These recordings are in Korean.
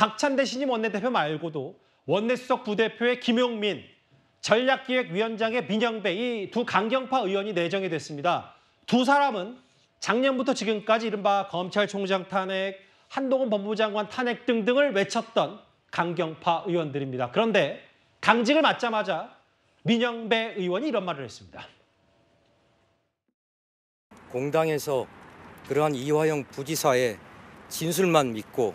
박찬대 신임 원내대표 말고도 원내수석 부대표의 김용민, 전략기획위원장의 민영배 이 두 강경파 의원이 내정이 됐습니다. 두 사람은 작년부터 지금까지 이른바 검찰총장 탄핵, 한동훈 법무부 장관 탄핵 등등을 외쳤던 강경파 의원들입니다. 그런데 강직을맞자마자 민영배 의원이 이런 말을 했습니다. 공당에서 그러한 이화영 부지사의 진술만 믿고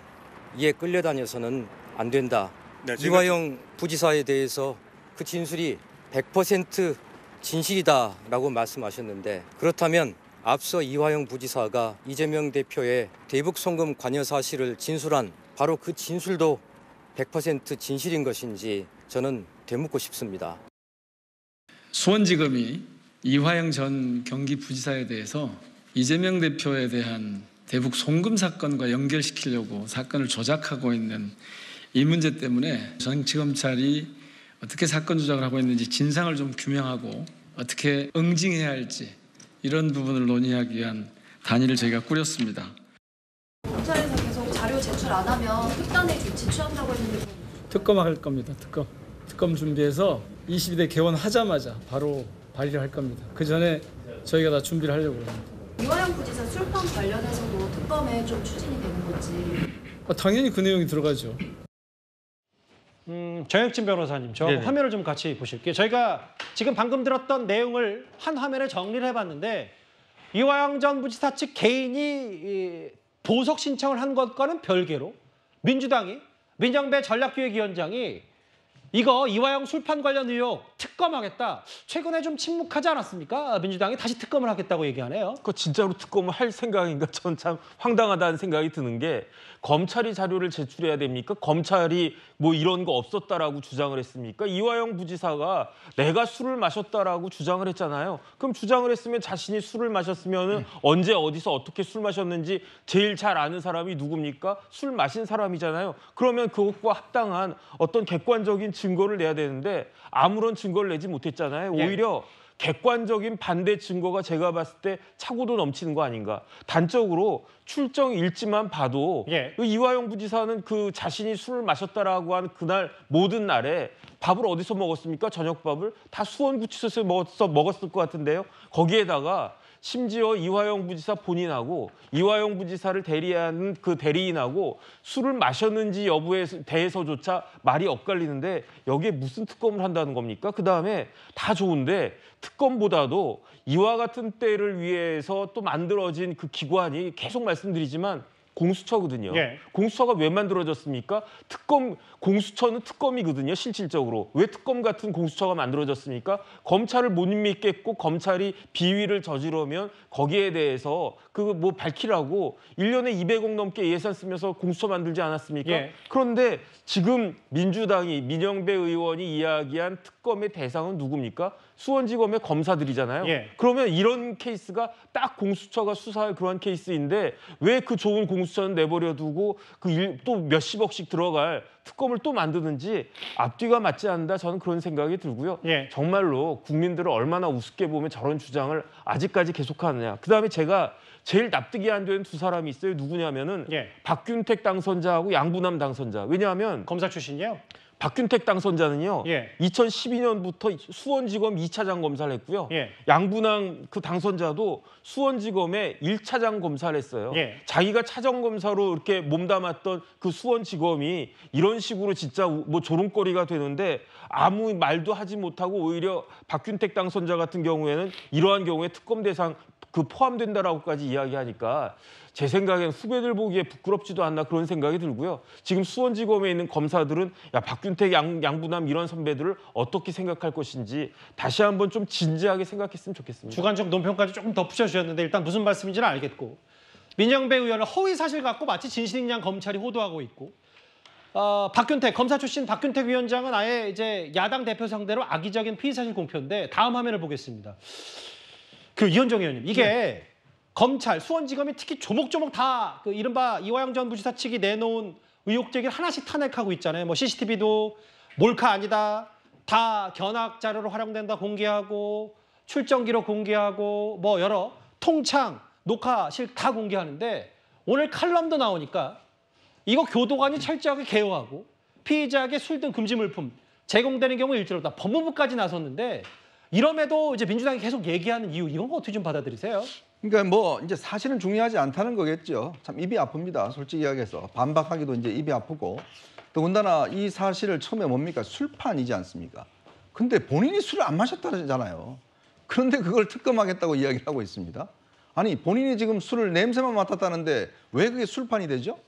이에 끌려다녀서는 안 된다. 네, 지금... 이화영 부지사에 대해서 그 진술이 100% 진실이다라고 말씀하셨는데 그렇다면 앞서 이화영 부지사가 이재명 대표의 대북 송금 관여 사실을 진술한 바로 그 진술도 100% 진실인 것인지 저는 되묻고 싶습니다. 수원지검이 이화영 전 경기부지사에 대해서 이재명 대표에 대한 대북 송금 사건과 연결시키려고 사건을 조작하고 있는 이 문제 때문에 정치검찰이 어떻게 사건 조작을 하고 있는지 진상을 좀 규명하고 어떻게 응징해야 할지 이런 부분을 논의하기 위한 단위를 저희가 꾸렸습니다. 검찰에서 계속 자료 제출 안 하면 특단의 조치 취한다고 했는데 특검할 겁니다. 특검. 특검 준비해서 22대 개원 하자마자 바로 발의를 할 겁니다. 그 전에 저희가 다 준비를 하려고 합니다. 유아영 부지사 술판 관련해서도 특검에 좀 추진이 되는 건지. 아, 당연히 그 내용이 들어가죠. 음, 정혁진 변호사님, 저 네네. 화면을 좀 같이 보실게요. 저희가 지금 방금 들었던 내용을 한 화면에 정리를 해봤는데 이화영 전 부지사 측 개인이 보석 신청을 한 것과는 별개로 민주당이 민정배 전략기획위원장이 이거 이화영 술판 관련 의혹 특검하겠다. 최근에 좀 침묵하지 않았습니까? 민주당이 다시 특검을 하겠다고 얘기하네요. 그거 진짜로 특검을 할 생각인가? 전 참 황당하다는 생각이 드는 게 검찰이 자료를 제출해야 됩니까? 검찰이 뭐 이런 거 없었다라고 주장을 했습니까? 이화영 부지사가 내가 술을 마셨다라고 주장을 했잖아요. 그럼 주장을 했으면 자신이 술을 마셨으면 네. 언제 어디서 어떻게 술 마셨는지 제일 잘 아는 사람이 누굽니까? 술 마신 사람이잖아요. 그러면 그것과 합당한 어떤 객관적인 증거를 내야 되는데 아무런 증거를 내지 못했잖아요. 예. 오히려 객관적인 반대 증거가 제가 봤을 때 차고도 넘치는 거 아닌가. 단적으로 출정 일지만 봐도 예. 그 이화영 부지사는 그 자신이 술을 마셨다라고 하는 그날 모든 날에 밥을 어디서 먹었습니까? 저녁밥을 다 수원구치소에서 먹었을 것 같은데요. 거기에다가 심지어 이화영 부지사 본인하고 이화영 부지사를 대리하는 그 대리인하고 술을 마셨는지 여부에 대해서조차 말이 엇갈리는데 여기에 무슨 특검을 한다는 겁니까? 그다음에 다 좋은데 특검보다도 이와 같은 때를 위해서 또 만들어진 그 기관이 계속 말씀드리지만 공수처거든요. 예. 공수처가 왜 만들어졌습니까? 특검 공수처는 특검이거든요. 실질적으로 왜 특검 같은 공수처가 만들어졌습니까? 검찰을 못 믿겠고 검찰이 비위를 저지르면 거기에 대해서 그거 뭐 밝히라고 1년에 200억 넘게 예산 쓰면서 공수처 만들지 않았습니까? 예. 그런데 지금 민주당이 민영배 의원이 이야기한 특검의 대상은 누굽니까? 수원지검의 검사들이잖아요. 예. 그러면 이런 케이스가 딱 공수처가 수사할 그런 케이스인데 왜 그 좋은 공수처는 내버려두고 그또 몇십억씩 들어갈 특검을 또 만드는지 앞뒤가 맞지 않는다 저는 그런 생각이 들고요. 예. 정말로 국민들을 얼마나 우습게 보면 저런 주장을 아직까지 계속하느냐. 그다음에 제가 제일 납득이 안 되는 두 사람이 있어요. 누구냐면은 예. 박균택 당선자하고 양부남 당선자. 왜냐하면 검사 출신이요? 박균택 당선자는요. 예. 2012년부터 수원지검 2차장 검사를 했고요. 예. 양분항 그 당선자도 수원지검에 1차장 검사를 했어요. 예. 자기가 차장 검사로 이렇게 몸담았던 그 수원지검이 이런 식으로 진짜 뭐 조롱거리가 되는데 아무 말도 하지 못하고 오히려 박균택 당선자 같은 경우에는 이러한 경우에 특검 대상 그 포함된다라고까지 이야기하니까 제 생각엔 후배들 보기에 부끄럽지도 않나 그런 생각이 들고요. 지금 수원지검에 있는 검사들은 야 박균택, 양, 양부남 이런 선배들을 어떻게 생각할 것인지 다시 한번 좀 진지하게 생각했으면 좋겠습니다. 주관적 논평까지 조금 덧붙여주셨는데 일단 무슨 말씀인지는 알겠고 민영배 의원은 허위 사실 갖고 마치 진실인 양 검찰이 호도하고 있고 어, 박균택 검사 출신 박균택 위원장은 아예 이제 야당 대표 상대로 악의적인 피의 사실 공표인데 다음 화면을 보겠습니다. 그 이현정 의원님 이게 네. 검찰 수원지검이 특히 조목조목 다 그 이른바 이화영 전 부지사 측이 내놓은 의혹 제기를 하나씩 탄핵하고 있잖아요. 뭐 CCTV도 몰카 아니다. 다 견학 자료로 활용된다 공개하고 출정 기록 공개하고 뭐 여러 통창 녹화실 다 공개하는데 오늘 칼럼도 나오니까 이거 교도관이 철저하게 개요하고 피의자에게 술 등 금지 물품 제공되는 경우 일주일로 다 법무부까지 나섰는데 이럼에도 이제 민주당이 계속 얘기하는 이유 이건 뭐 어떻게 좀 받아들이세요? 그러니까 뭐 이제 사실은 중요하지 않다는 거겠죠. 참 입이 아픕니다. 솔직히 이야기해서 반박하기도 이제 입이 아프고 더군다나 이 사실을 처음에 뭡니까 술판이지 않습니까? 근데 본인이 술을 안 마셨다잖아요. 그런데 그걸 특검하겠다고 이야기를 하고 있습니다. 아니 본인이 지금 술을 냄새만 맡았다는데 왜 그게 술판이 되죠?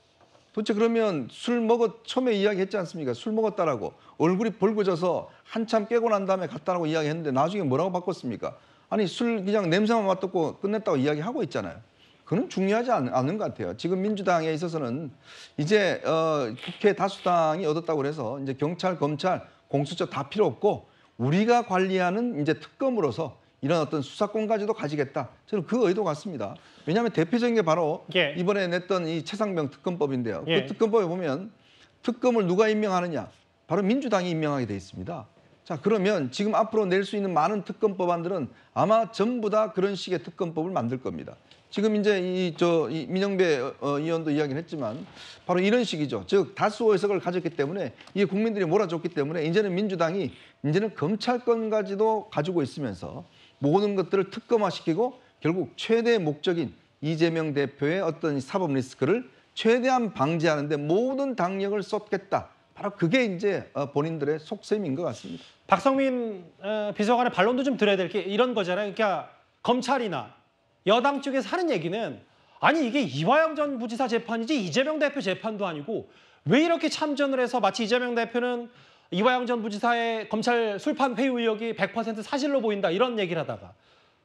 도대체 그러면 술 먹었 처음에 이야기했지 않습니까? 술 먹었다라고 얼굴이 붉어져서 한참 깨고 난 다음에 갔다라고 이야기했는데 나중에 뭐라고 바꿨습니까? 아니 술 그냥 냄새만 맡았고 끝냈다고 이야기하고 있잖아요. 그는 중요하지 않, 않은 것 같아요. 지금 민주당에 있어서는 이제 어, 국회 다수당이 얻었다고 해서 이제 경찰, 검찰, 공수처 다 필요 없고 우리가 관리하는 이제 특검으로서 이런 어떤 수사권까지도 가지겠다. 저는 그 의도 같습니다. 왜냐하면 대표적인 게 바로 예. 이번에 냈던 이 최상병 특검법인데요. 그 예. 그 특검법에 보면 특검을 누가 임명하느냐. 바로 민주당이 임명하게 돼 있습니다. 자 그러면 지금 앞으로 낼 수 있는 많은 특검 법안들은 아마 전부 다 그런 식의 특검법을 만들 겁니다. 지금 이제 이저 이 민영배 어, 의원도 이야기를 했지만 바로 이런 식이죠. 즉 다수 의석을 가졌기 때문에 이게 국민들이 몰아줬기 때문에 이제는 민주당이 이제는 검찰권까지도 가지고 있으면서 모든 것들을 특검화시키고 결국 최대 목적인 이재명 대표의 어떤 사법 리스크를 최대한 방지하는데 모든 당력을 쏟겠다. 바로 그게 이제 어, 본인들의 속셈인 것 같습니다. 박성민 어, 비서관의 반론도 좀 들어야 될 게 이런 거잖아요. 그러니까 검찰이나 여당 쪽에서 하는 얘기는 아니 이게 이화영 전 부지사 재판이지 이재명 대표 재판도 아니고 왜 이렇게 참전을 해서 마치 이재명 대표는 이화영 전 부지사의 검찰 술판 회유 의혹이 100% 사실로 보인다 이런 얘기를 하다가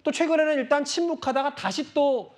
또 최근에는 일단 침묵하다가 다시 또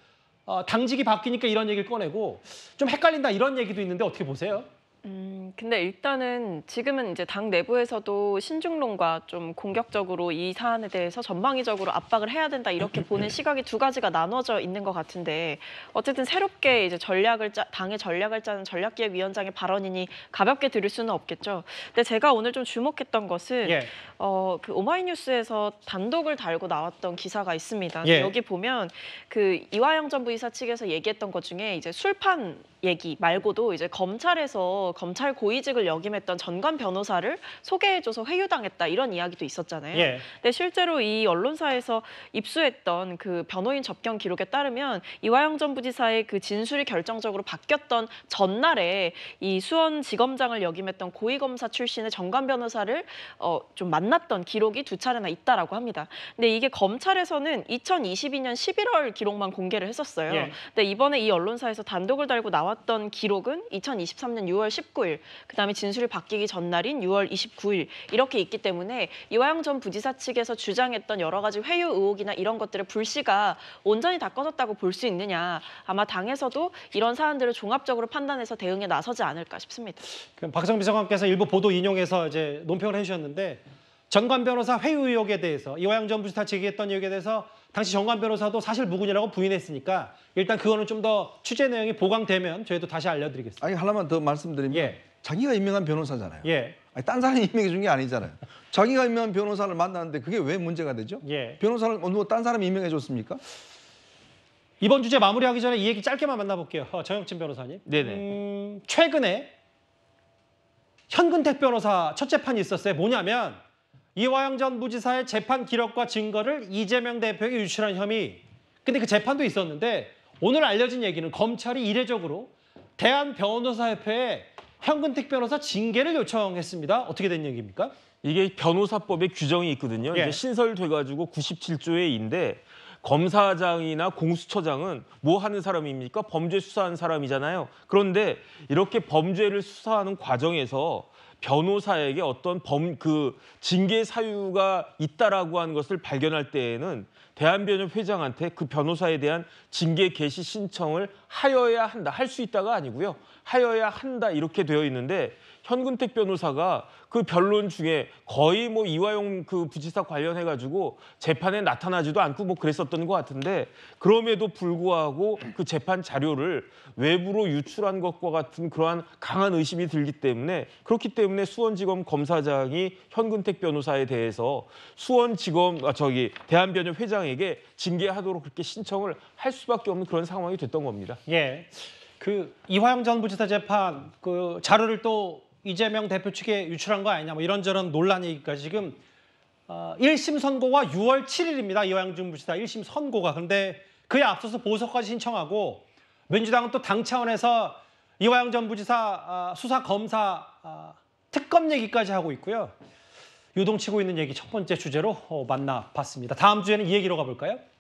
어, 당직이 바뀌니까 이런 얘기를 꺼내고 좀 헷갈린다 이런 얘기도 있는데 어떻게 보세요? 음, 근데 일단은 지금은 이제 당 내부에서도 신중론과 좀 공격적으로 이 사안에 대해서 전방위적으로 압박을 해야 된다 이렇게 보는 시각이 두 가지가 나눠져 있는 것 같은데 어쨌든 새롭게 이제 전략을 짜, 당의 전략을 짜는 전략기획위원장의 발언이니 가볍게 들을 수는 없겠죠. 근데 제가 오늘 좀 주목했던 것은 예. 어, 그 오마이뉴스에서 단독을 달고 나왔던 기사가 있습니다. 예. 여기 보면 그 이화영 전 부이사 측에서 얘기했던 것 중에 이제 술판 얘기 말고도 이제 검찰에서 검찰 고위직을 역임했던 전관 변호사를 소개해줘서 회유당했다 이런 이야기도 있었잖아요. 예. 근데 실제로 이 언론사에서 입수했던 그 변호인 접견 기록에 따르면 이화영 전 부지사의 그 진술이 결정적으로 바뀌었던 전날에 이 수원지검장을 역임했던 고위검사 출신의 전관 변호사를 어, 좀 만났던 기록이 두 차례나 있다라고 합니다. 근데 이게 검찰에서는 2022년 11월 기록만 공개를 했었어요. 예. 근데 이번에 이 언론사에서 단독을 달고 나왔던 기록은 2023년 6월 1 19일, 그다음에 진술이 바뀌기 전날인 6월 29일 이렇게 있기 때문에 이화영 전 부지사 측에서 주장했던 여러 가지 회유 의혹이나 이런 것들의 불씨가 온전히 다 꺼졌다고 볼 수 있느냐. 아마 당에서도 이런 사안들을 종합적으로 판단해서 대응에 나서지 않을까 싶습니다. 박정 비서관께서 일부 보도 인용해서 이제 논평을 해주셨는데 전관 변호사 회유 의혹에 대해서 이화영 전 부지사 측이 했던 의혹에 대해서 당시 정관 변호사도 사실 무근이라고 부인했으니까 일단 그거는 좀 더 취재 내용이 보강되면 저희도 다시 알려드리겠습니다. 아니 하나만 더 말씀드리면 예. 자기가 임명한 변호사잖아요. 예. 아니, 딴 사람이 임명해 준 게 아니잖아요. 자기가 임명한 변호사를 만났는데 그게 왜 문제가 되죠? 예. 변호사를 뭐딴 사람이 임명해 줬습니까? 이번 주제 마무리하기 전에 이 얘기 짧게만 만나볼게요. 어, 정영진 변호사님. 네네. 음, 최근에 현근택 변호사 첫 재판이 있었어요. 뭐냐면 이화영 전 부지사의 재판 기록과 증거를 이재명 대표에게 유출한 혐의. 근데 그 재판도 있었는데 오늘 알려진 얘기는 검찰이 이례적으로 대한변호사협회에 현근택 변호사 징계를 요청했습니다. 어떻게 된 얘기입니까? 이게 변호사법에 규정이 있거든요. 예. 이제 신설돼가지고 9 7조에인데 검사장이나 공수처장은 뭐 하는 사람입니까? 범죄 수사하는 사람이잖아요. 그런데 이렇게 범죄를 수사하는 과정에서 변호사에게 어떤 범 그 징계 사유가 있다라고 하는 것을 발견할 때에는 대한변협 회장한테 그 변호사에 대한 징계 개시 신청을 하여야 한다. 할 수 있다가 아니고요. 하여야 한다 이렇게 되어 있는데 현근택 변호사가 그 변론 중에 거의 뭐 이화용 그 부지사 관련해 가지고 재판에 나타나지도 않고 뭐 그랬었던 것 같은데 그럼에도 불구하고 그 재판 자료를 외부로 유출한 것과 같은 그러한 강한 의심이 들기 때문에 그렇기 때문에 수원지검 검사장이 현근택 변호사에 대해서 수원지검 아 저기 대한변협 회장 대통에게 징계하도록 그렇게 신청을 할 수밖에 없는 그런 상황이 됐던 겁니다. 예. 그 이화영 전 부지사 재판 그 자료를 또 이재명 대표 측에 유출한 거 아니냐 뭐 이런저런 논란이 기까 지금 지 어, 1심 선고가 6월 7일입니다. 이화영 전 부지사 1심 선고가. 그런데 그에 앞서서 보석까지 신청하고 민주당은 또 당 차원에서 이화영 전 부지사 어, 수사검사 어, 특검 얘기까지 하고 있고요. 요동치고 있는 얘기 첫 번째 주제로 어, 만나봤습니다. 다음 주에는 이 얘기로 가볼까요?